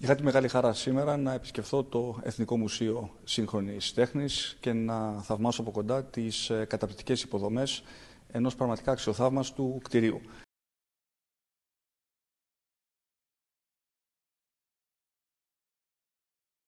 Είχα τη μεγάλη χαρά σήμερα να επισκεφθώ το Εθνικό Μουσείο Σύγχρονης Τέχνης και να θαυμάσω από κοντά τις ε, καταπληκτικές υποδομές ενός πραγματικά αξιοθαύμαστου κτηρίου.